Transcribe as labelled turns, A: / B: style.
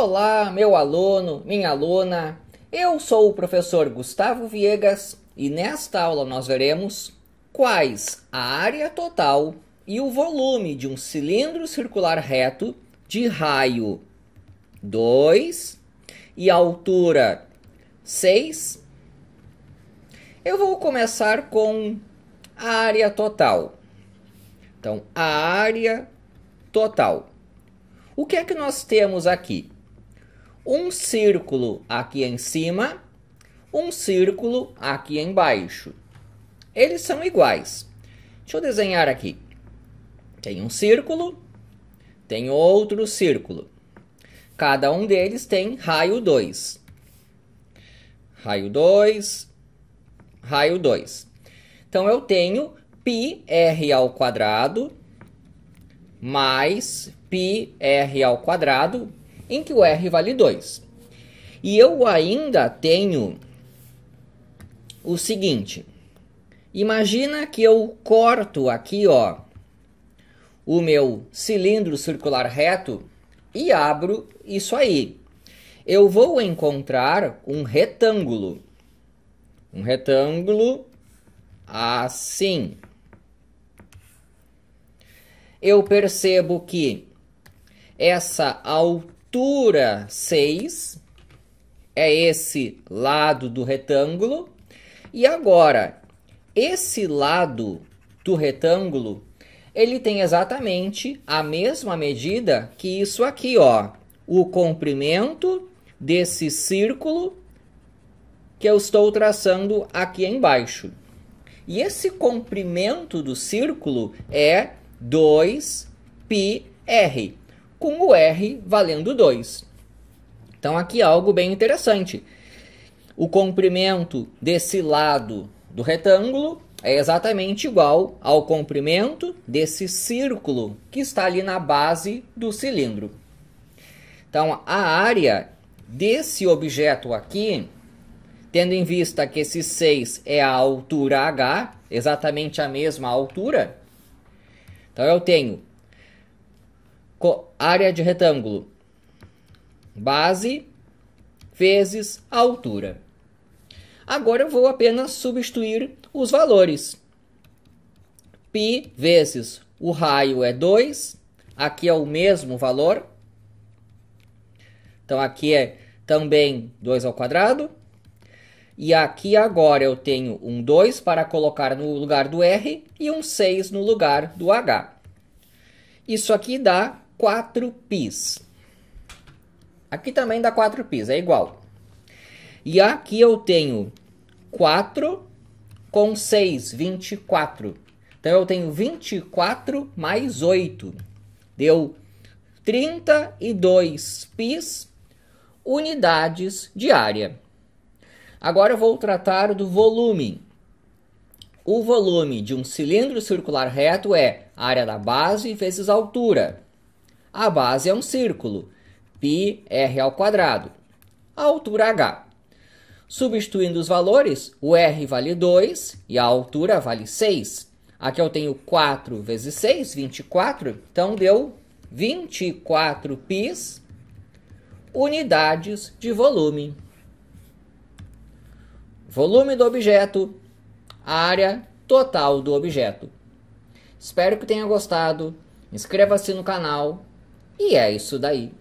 A: Olá, meu aluno, minha aluna. Eu sou o professor Gustavo Viegas e nesta aula nós veremos quais a área total e o volume de um cilindro circular reto de raio 2 e altura 6. Eu vou começar com a área total. Então, a área total. O que é que nós temos aqui? um círculo aqui em cima, um círculo aqui embaixo. Eles são iguais. Deixa eu desenhar aqui. Tem um círculo, tem outro círculo. Cada um deles tem raio 2. Raio 2, raio 2. Então eu tenho πr ao quadrado mais πr ao quadrado em que o R vale 2. E eu ainda tenho o seguinte. Imagina que eu corto aqui, ó, o meu cilindro circular reto e abro isso aí. Eu vou encontrar um retângulo. Um retângulo assim. Eu percebo que essa altura altura 6 é esse lado do retângulo. E agora, esse lado do retângulo, ele tem exatamente a mesma medida que isso aqui, ó. O comprimento desse círculo que eu estou traçando aqui embaixo. E esse comprimento do círculo é 2πr com o R valendo 2. Então aqui é algo bem interessante. O comprimento desse lado do retângulo é exatamente igual ao comprimento desse círculo que está ali na base do cilindro. Então a área desse objeto aqui, tendo em vista que esse 6 é a altura h, exatamente a mesma altura, então eu tenho área de retângulo. Base vezes altura. Agora eu vou apenas substituir os valores. Pi vezes o raio é 2, aqui é o mesmo valor. Então aqui é também 2 ao quadrado. E aqui agora eu tenho um 2 para colocar no lugar do R e um 6 no lugar do H. Isso aqui dá 4 πis. Aqui também dá 4 πis, é igual. E aqui eu tenho 4 com 6, 24. Então eu tenho 24 mais 8. Deu 32 pis unidades de área. Agora eu vou tratar do volume. O volume de um cilindro circular reto é área da base vezes altura. A base é um círculo, πr ao quadrado, a altura h. Substituindo os valores, o r vale 2 e a altura vale 6. Aqui eu tenho 4 vezes 6, 24, então deu 24 π unidades de volume. Volume do objeto, área total do objeto. Espero que tenha gostado. Inscreva-se no canal, e é isso daí.